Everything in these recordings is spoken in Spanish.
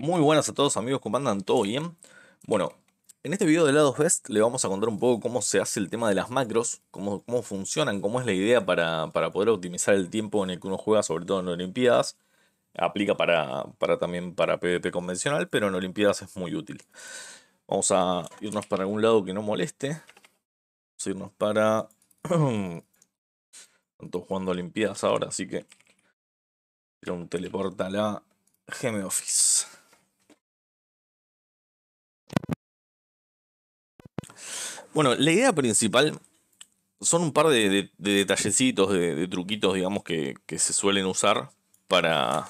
Muy buenas a todos amigos, ¿cómo andan? ¿Todo bien? Bueno, en este video de Lados Best le vamos a contar un poco cómo se hace el tema de las macros, cómo, cómo funcionan, cómo es la idea para, para, poder optimizar el tiempo en el que uno juega, sobre todo en Olimpiadas. Aplica para, para también para PvP convencional, pero en Olimpiadas es muy útil. Vamos a irnos para algún lado que no moleste. Vamos a irnos para... Están jugando Olimpiadas ahora, así que... un teleporta la GM Office. Bueno, la idea principal son un par de, detallecitos, de, truquitos, digamos, que, se suelen usar para,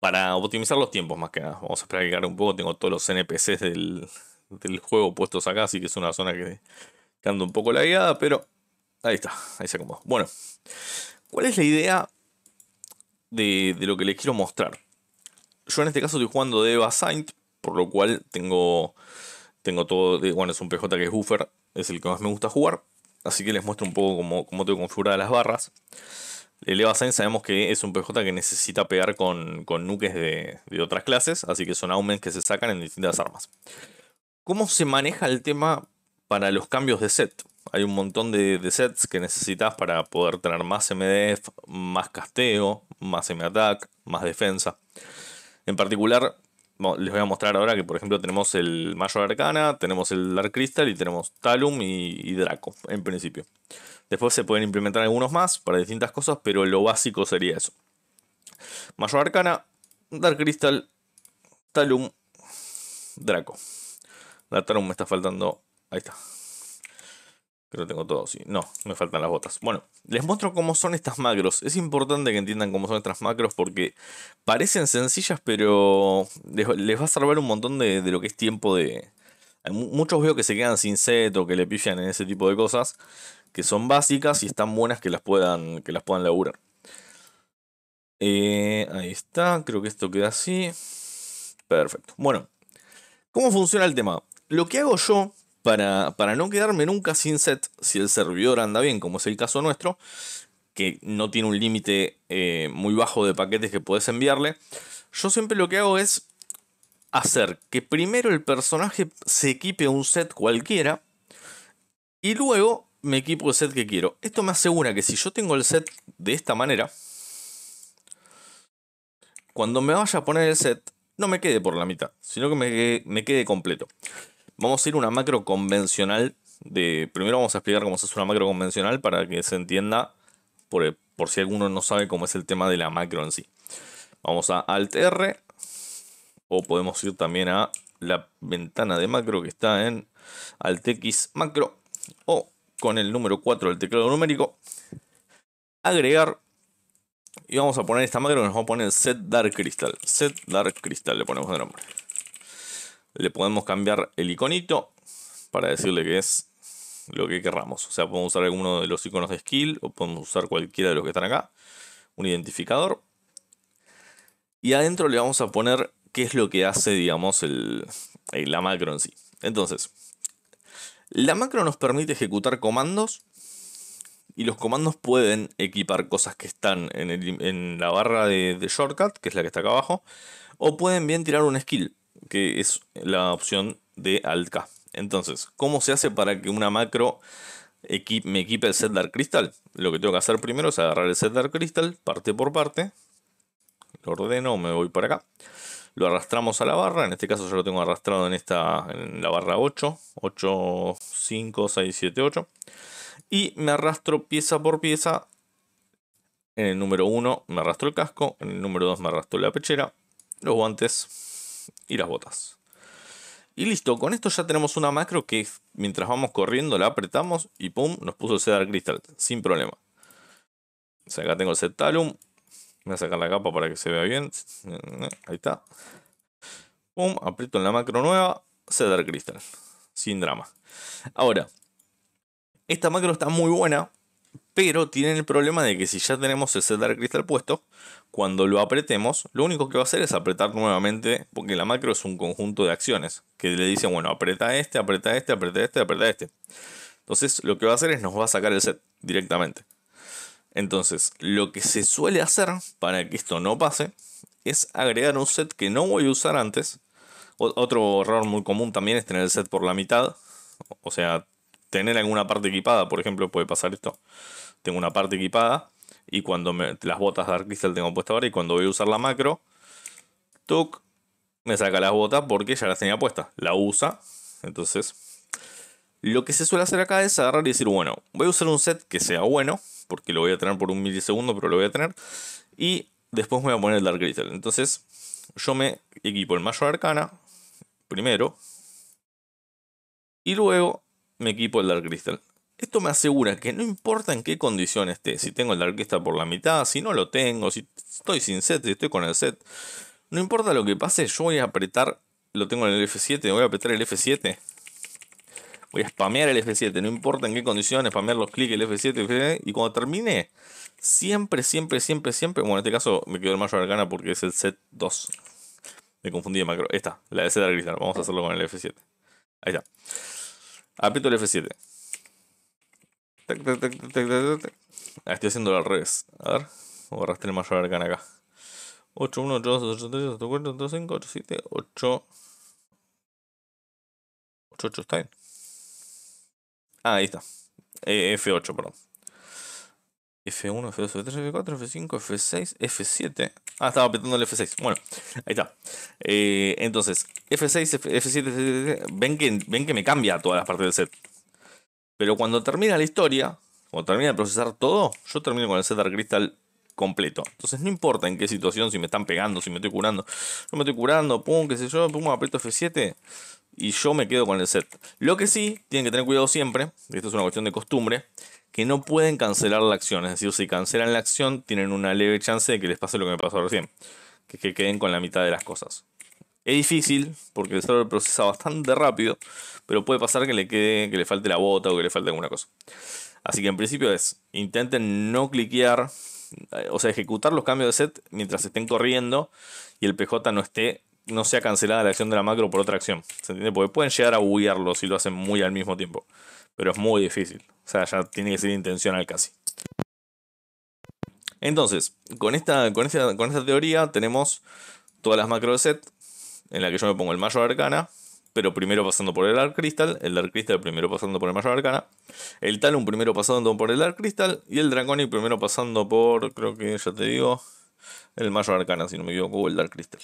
para optimizar los tiempos más que nada. Vamos a esperar un poco. Tengo todos los NPCs del, juego puestos acá, así que es una zona que, anda un poco lagueada, pero ahí está, ahí se acomodó. Bueno, ¿cuál es la idea de, de lo que les quiero mostrar? Yo en este caso estoy jugando de Eva Saint, por lo cual tengo tengo todo, bueno, es un PJ que es buffer, es el que más me gusta jugar. Así que les muestro un poco cómo, cómo tengo configuradas las barras. El Eva sabemos que es un PJ que necesita pegar con, con nuques de, de, otras clases, así que son aumentos que se sacan en distintas armas. ¿Cómo se maneja el tema para los cambios de set? Hay un montón de, de sets que necesitas para poder tener más MDF, más casteo, más M-Attack, más defensa. En particular, les voy a mostrar ahora que, por ejemplo, tenemos el Mayor Arcana, tenemos el Dark Crystal y tenemos Talum y, Draco, en principio. Después se pueden implementar algunos más para distintas cosas, pero lo básico sería eso. Mayor Arcana, Dark Crystal, Talum, Draco. La Talum me está faltando. Ahí está. Que tengo todo, sí. No, me faltan las botas. Bueno, les muestro cómo son estas macros. Es importante que entiendan cómo son estas macros porque parecen sencillas, pero les, va a salvar un montón de, lo que es tiempo de... Muchos veo que se quedan sin set o que le pifian en ese tipo de cosas, que son básicas y están buenas que las puedan, que las puedan laburar. Eh, ahí está, creo que esto queda así. Perfecto. Bueno, ¿cómo funciona el tema? Lo que hago yo para, no quedarme nunca sin set, si el servidor anda bien, como es el caso nuestro, que no tiene un límite eh, muy bajo de paquetes que puedes enviarle, yo siempre lo que hago es hacer que primero el personaje se equipe un set cualquiera y luego me equipo el set que quiero. Esto me asegura que si yo tengo el set de esta manera, cuando me vaya a poner el set, no me quede por la mitad, sino que me quede completo. Vamos a ir a una macro convencional. De, primero vamos a explicar cómo se hace una macro convencional para que se entienda, por, por si alguno no sabe cómo es el tema de la macro en sí. Vamos a Alt R o podemos ir también a la ventana de macro que está en Alt X macro o con el número 4 del teclado numérico. Agregar y vamos a poner esta macro que nos va a poner Set Dark Crystal. Set Dark Crystal le ponemos de nombre le podemos cambiar el iconito para decirle que es lo que querramos. O sea, podemos usar alguno de los iconos de skill o podemos usar cualquiera de los que están acá. Un identificador. Y adentro le vamos a poner qué es lo que hace, digamos, el, la macro en sí. Entonces, la macro nos permite ejecutar comandos y los comandos pueden equipar cosas que están en, la barra de shortcut, que es la que está acá abajo, o pueden bien tirar un skill que es la opción de Alt-K. Entonces, ¿cómo se hace para que una macro me equipe el set Dark Crystal? Lo que tengo que hacer primero es agarrar el set Dark Crystal, parte por parte. Lo ordeno, me voy para acá. Lo arrastramos a la barra, en este caso yo lo tengo arrastrado en, esta, en la barra 8, 8, 5, 6, 7, 8. Y me arrastro pieza por pieza. En el número 1 me arrastro el casco, en el número 2 me arrastro la pechera, los guantes, y las botas. Y listo, con esto ya tenemos una macro que mientras vamos corriendo la apretamos y pum, nos puso el Cedar Crystal, sin problema. acá tengo el Septalum, voy a sacar la capa para que se vea bien, ahí está. Pum, aprieto en la macro nueva, Cedar Crystal, sin drama. Ahora, esta macro está muy buena pero tienen el problema de que si ya tenemos el Set Dark cristal puesto, cuando lo apretemos, lo único que va a hacer es apretar nuevamente, porque la macro es un conjunto de acciones, que le dicen, bueno, aprieta este, apreta este, aprieta este, aprieta este. Entonces lo que va a hacer es nos va a sacar el set directamente. Entonces, lo que se suele hacer para que esto no pase es agregar un set que no voy a usar antes. otro error muy común también es tener el set por la mitad. O sea, tener alguna parte equipada, por ejemplo, puede pasar esto tengo una parte equipada y cuando las botas de Crystal tengo puestas ahora y cuando voy a usar la macro, tuk, me saca las botas porque ya las tenía puestas, la usa, entonces lo que se suele hacer acá es agarrar y decir, bueno, voy a usar un set que sea bueno, porque lo voy a tener por un milisegundo, pero lo voy a tener, y después me voy a poner el Dark Crystal. Entonces yo me equipo el Mayor Arcana, primero, y luego me equipo el Dark Crystal. Esto me asegura que no importa en qué condición esté, si tengo el orquesta por la mitad, si no lo tengo, si estoy sin set, si estoy con el set, no importa lo que pase, yo voy a apretar, lo tengo en el F7, voy a apretar el F7 voy a spamear el F7, no importa en qué condiciones, spamear los clics, el F7, f y cuando termine, siempre, siempre, siempre, siempre, bueno, en este caso me quedo el mayor arcana porque es el set 2. Me confundí de macro. Esta, la de realizar, Vamos a hacerlo con el F7. Ahí está. Aprieto el F7. Ah, estoy haciéndolo al revés. A ver, voy a el mayor arcana acá. 8, 1, 8, 2, 8, 3, 8, 4, 5, 8, 7, 8. 8, está bien. Ah, ahí está. Eh, F8, perdón. F1, F2, F3, F4, F5, F6, F7. Ah, estaba apretando el F6. Bueno, ahí está. Eh, entonces, F6, F, 7 F7, Ven que, ven que me cambia todas las partes del set. Pero cuando termina la historia, o termina de procesar todo, yo termino con el set de Crystal completo. Entonces no importa en qué situación, si me están pegando, si me estoy curando. Yo me estoy curando, pum, qué sé yo, pum, aprieto F7 y yo me quedo con el set. Lo que sí, tienen que tener cuidado siempre, esto es una cuestión de costumbre, que no pueden cancelar la acción. Es decir, si cancelan la acción, tienen una leve chance de que les pase lo que me pasó recién. que queden con la mitad de las cosas. Es difícil porque el server procesa bastante rápido, pero puede pasar que le quede, que le falte la bota o que le falte alguna cosa. Así que en principio es, intenten no cliquear, eh, o sea, ejecutar los cambios de set mientras estén corriendo y el PJ no esté, no sea cancelada la acción de la macro por otra acción. ¿Se entiende? Porque pueden llegar a buguearlo si lo hacen muy al mismo tiempo. Pero es muy difícil. O sea, ya tiene que ser intencional casi. Entonces, con esta, con esta, con esta teoría tenemos todas las macros de set en la que yo me pongo el Mayor Arcana, pero primero pasando por el Dark Crystal, el Dark Crystal primero pasando por el Mayor Arcana, el Talon primero pasando por el Dark Crystal y el Draconic primero pasando por, creo que ya te digo, el Mayor Arcana, si no me equivoco, o el Dark Crystal.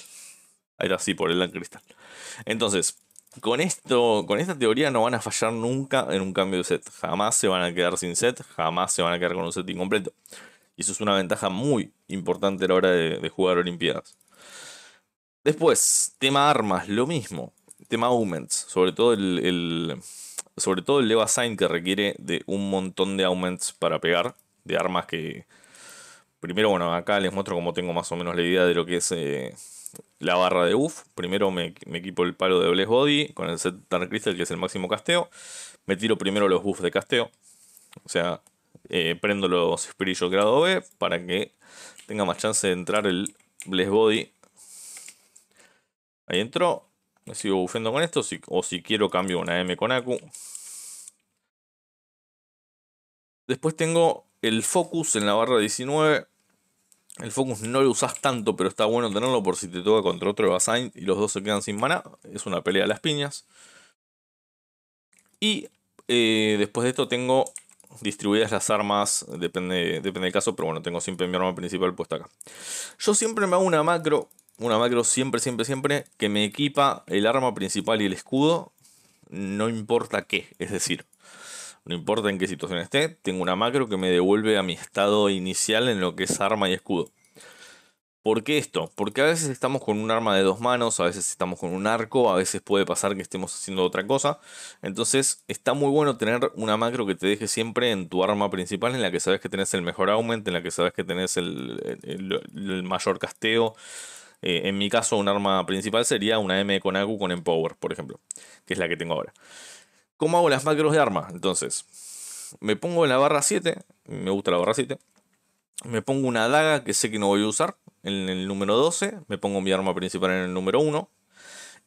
Era así, por el Dark Crystal. Entonces, con esto, con esta teoría no van a fallar nunca en un cambio de set. Jamás se van a quedar sin set, jamás se van a quedar con un set incompleto. Y eso es una ventaja muy importante a la hora de, de jugar Olimpiadas. Después, tema armas, lo mismo. Tema augments, sobre todo el, sobre todo el Leva Sign que requiere de un montón de augments para pegar, de armas que... Primero, bueno, acá les muestro cómo tengo más o menos la idea de lo que es eh, la barra de buff. Primero me, equipo el palo de Bless Body con el set Dark Crystal, que es el máximo casteo. Me tiro primero los buffs de casteo. O sea, eh, prendo los Spirit grado B para que tenga más chance de entrar el Bless Body Ahí entró. Me sigo bufeando con esto. o si quiero cambio una M con Aku. Después tengo el Focus en la barra 19. El Focus no lo usas tanto, pero está bueno tenerlo por si te toca contra otro Basain y los dos se quedan sin mana. Es una pelea de las piñas. Y eh, después de esto tengo distribuidas las armas, depende, depende del caso, pero bueno, tengo siempre mi arma principal puesta acá. Yo siempre me hago una macro una macro siempre, siempre, siempre que me equipa el arma principal y el escudo, no importa qué, es decir, no importa en qué situación esté, tengo una macro que me devuelve a mi estado inicial en lo que es arma y escudo. ¿Por qué esto? Porque a veces estamos con un arma de dos manos, a veces estamos con un arco, a veces puede pasar que estemos haciendo otra cosa. Entonces está muy bueno tener una macro que te deje siempre en tu arma principal, en la que sabes que tenés el mejor aumento, en la que sabes que tenés el, el mayor casteo, eh, en mi caso, un arma principal sería una M con Konaku con Empower, por ejemplo, que es la que tengo ahora. ¿Cómo hago las macros de arma? Entonces, me pongo en la barra 7, me gusta la barra 7. Me pongo una daga que sé que no voy a usar en el número 12. Me pongo mi arma principal en el número 1.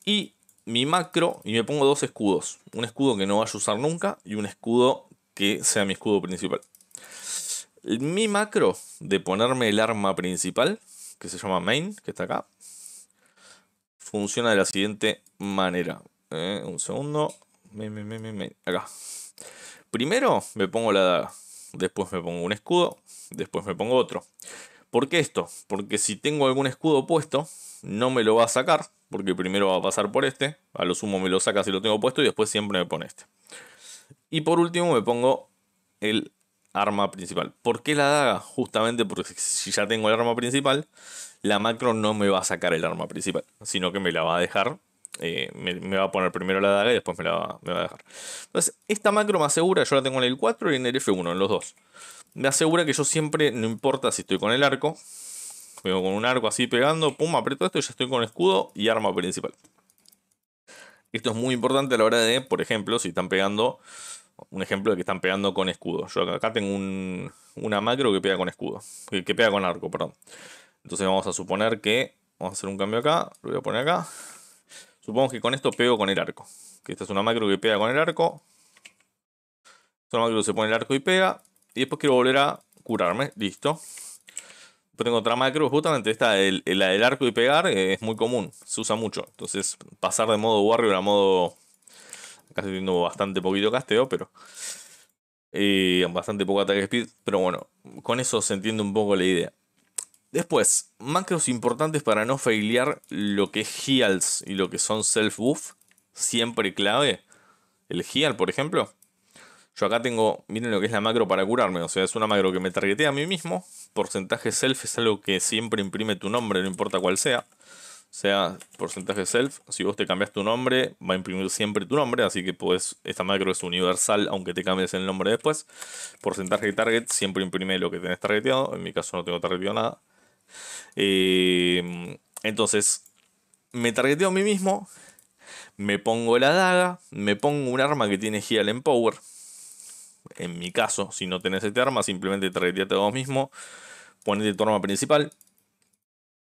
Y mi macro, y me pongo dos escudos. Un escudo que no vaya a usar nunca y un escudo que sea mi escudo principal. Mi macro de ponerme el arma principal que se llama main, que está acá, funciona de la siguiente manera. ¿eh? un segundo. acá. Primero me pongo la daga. Después me pongo un escudo. Después me pongo otro. ¿Por qué esto? Porque si tengo algún escudo puesto, no me lo va a sacar. Porque primero va a pasar por este. A lo sumo me lo saca si lo tengo puesto. Y después siempre me pone este. Y por último me pongo el arma principal. ¿Por qué la daga? Justamente porque si ya tengo el arma principal, la macro no me va a sacar el arma principal, sino que me la va a dejar. Eh, me, va a poner primero la daga y después me la va, a dejar. Entonces, esta macro me asegura, yo la tengo en el 4 y en el F1, en los dos. Me asegura que yo siempre, no importa si estoy con el arco, vengo con un arco así pegando, pum, aprieto esto y ya estoy con escudo y arma principal. Esto es muy importante a la hora de, por ejemplo, si están pegando un ejemplo de que están pegando con escudo. Yo acá tengo una macro que pega con escudo, que, pega con arco, perdón. Entonces vamos a suponer que, vamos a hacer un cambio acá, lo voy a poner acá. Supongo que con esto pego con el arco. Que esta es una macro que pega con el arco. Esta macro se pone el arco y pega. Y después quiero volver a curarme, listo. Después tengo otra macro, justamente esta, el, la del arco y pegar, eh, es muy común, se usa mucho. Entonces pasar de modo warrior a modo teniendo bastante poquito casteo, pero. Eh, bastante poco ataque speed, pero bueno, con eso se entiende un poco la idea. Después, macros importantes para no failear lo que es heals y lo que son self-buff, siempre clave. El heal, por ejemplo. Yo acá tengo, miren lo que es la macro para curarme, o sea, es una macro que me targetea a mí mismo. Porcentaje self es algo que siempre imprime tu nombre, no importa cuál sea sea porcentaje self, si vos te cambias tu nombre, va a imprimir siempre tu nombre, así que pues esta macro es universal aunque te cambies el nombre después. Porcentaje target, siempre imprime lo que tenés targeteado, en mi caso no tengo targeteado nada. Eh, entonces, me targeteo a mí mismo, me pongo la daga, me pongo un arma que tiene Heal en Power. En mi caso, si no tenés este arma, simplemente targeteate a vos mismo, ponete tu arma principal,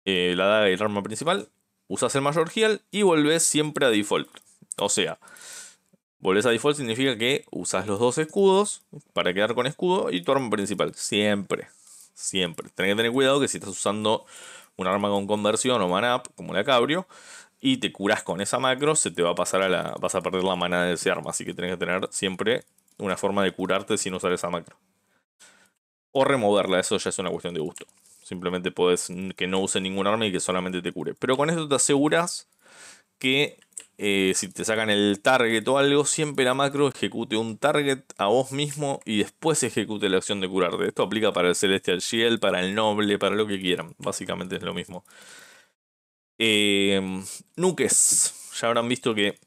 eh, la daga y el arma principal, usas el mayor heal y volvés siempre a default. O sea, volvés a default significa que usas los dos escudos para quedar con escudo y tu arma principal. Siempre, siempre. Tenés que tener cuidado que si estás usando un arma con conversión o mana up, como la cabrio, y te curas con esa macro, se te va a pasar a la. vas a perder la mana de ese arma. Así que tenés que tener siempre una forma de curarte sin usar esa macro. O removerla, eso ya es una cuestión de gusto. Simplemente puedes que no use ningún arma y que solamente te cure. Pero con esto te aseguras que eh, si te sacan el target o algo, siempre la macro ejecute un target a vos mismo y después ejecute la acción de curarte. Esto aplica para el Celestial Shield, para el Noble, para lo que quieran. Básicamente es lo mismo. Eh, nukes. Ya habrán visto que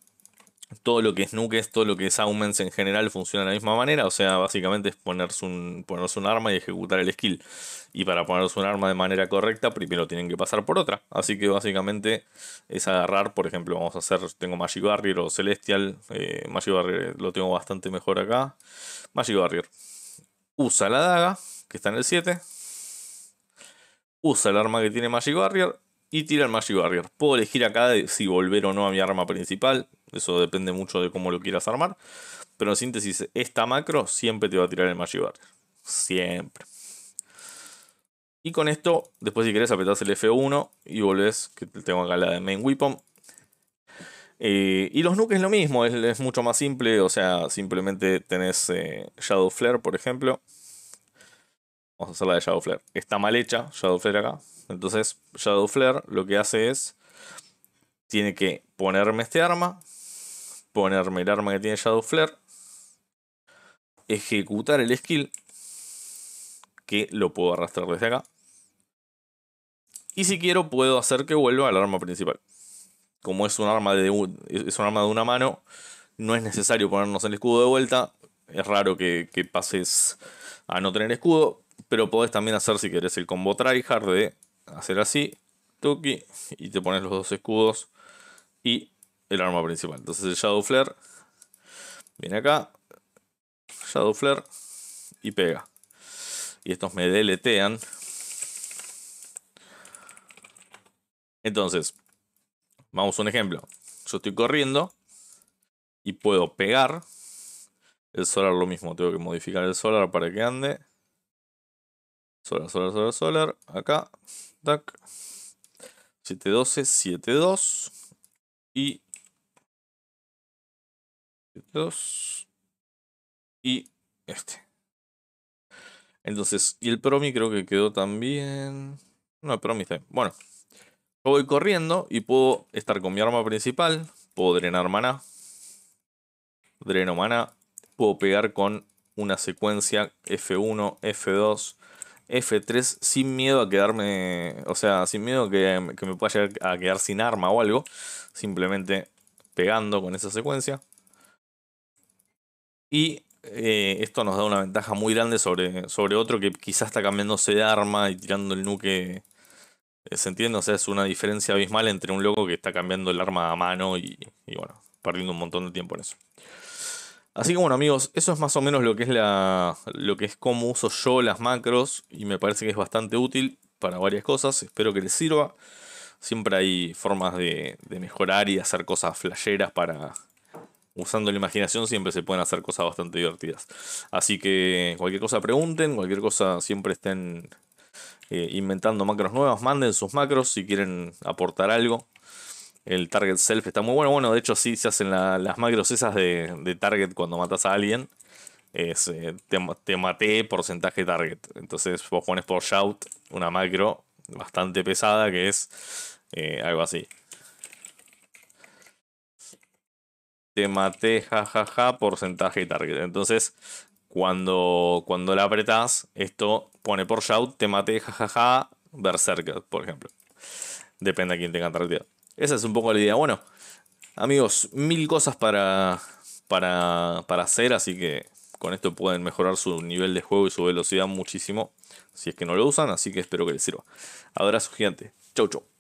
todo lo que es nukes, todo lo que es Aumens en general funciona de la misma manera. O sea, básicamente es ponerse un, un arma y ejecutar el skill. Y para ponerse un arma de manera correcta, primero tienen que pasar por otra. Así que básicamente es agarrar, por ejemplo, vamos a hacer, tengo Magic Barrier o Celestial. Eh, Magic Barrier lo tengo bastante mejor acá. Magic Barrier. Usa la daga, que está en el 7. Usa el arma que tiene Magic Barrier. Y tira el Magic Barrier. Puedo elegir acá si volver o no a mi arma principal eso depende mucho de cómo lo quieras armar. Pero en síntesis, esta macro siempre te va a tirar el Magic Siempre. Y con esto, después si querés apretás el F1 y volvés, que tengo acá la de Main Weapon. Eh, y los nukes lo mismo, es, mucho más simple, o sea, simplemente tenés eh, Shadow Flare, por ejemplo. Vamos a hacer la de Shadow Flare. Está mal hecha Shadow Flare acá. Entonces, Shadow Flare lo que hace es, tiene que ponerme este arma, ponerme el arma que tiene Shadow Flare, ejecutar el skill, que lo puedo arrastrar desde acá, y si quiero puedo hacer que vuelva al arma principal. Como es un arma de, es arma de una mano, no es necesario ponernos el escudo de vuelta, es raro que, pases a no tener escudo, pero podés también hacer si querés el combo tryhard de hacer así, toque y te pones los dos escudos y el arma principal. Entonces el Shadow Flare viene acá, Shadow Flare y pega. Y estos me deletean. Entonces, vamos a un ejemplo. Yo estoy corriendo y puedo pegar. El solar lo mismo, tengo que modificar el solar para que ande. Solar, solar, solar, solar. Acá. Tac. 712, 72. Y dos y este. Entonces, y el promi creo que quedó también. No, el promi está Bueno, voy corriendo y puedo estar con mi arma principal. Puedo drenar maná. Dreno mana Puedo pegar con una secuencia F1, F2, F3 sin miedo a quedarme, o sea, sin miedo que, que, me pueda llegar a quedar sin arma o algo, simplemente pegando con esa secuencia. Y eh, esto nos da una ventaja muy grande sobre, sobre otro que quizás está cambiándose de arma y tirando el nuque. Eh, ¿Se entiende? O sea, es una diferencia abismal entre un loco que está cambiando el arma a mano y, bueno, perdiendo un montón de tiempo en eso. Así que bueno amigos, eso es más o menos lo que es la. lo que es cómo uso yo las macros. Y me parece que es bastante útil para varias cosas. Espero que les sirva. Siempre hay formas de, de mejorar y hacer cosas flasheras para, usando la imaginación siempre se pueden hacer cosas bastante divertidas. Así que cualquier cosa pregunten, cualquier cosa siempre estén eh, inventando macros nuevas, manden sus macros si quieren aportar algo. El target self está muy bueno. Bueno, de hecho, sí se hacen las macros esas de, target cuando matas a alguien. Es, eh, te, maté porcentaje target. Entonces vos pones por shout una macro bastante pesada que es eh, algo así. te maté, jajaja, porcentaje y target. Entonces, cuando, cuando la apretás, esto pone por shout, te maté, jajaja, ja, berserker, por ejemplo. Depende a quién tenga target. Esa es un poco la idea. Bueno, amigos, mil cosas para, para, para hacer, así que con esto pueden mejorar su nivel de juego y su velocidad muchísimo si es que no lo usan, así que espero que les sirva. Abrazo gigante. Chau, chau.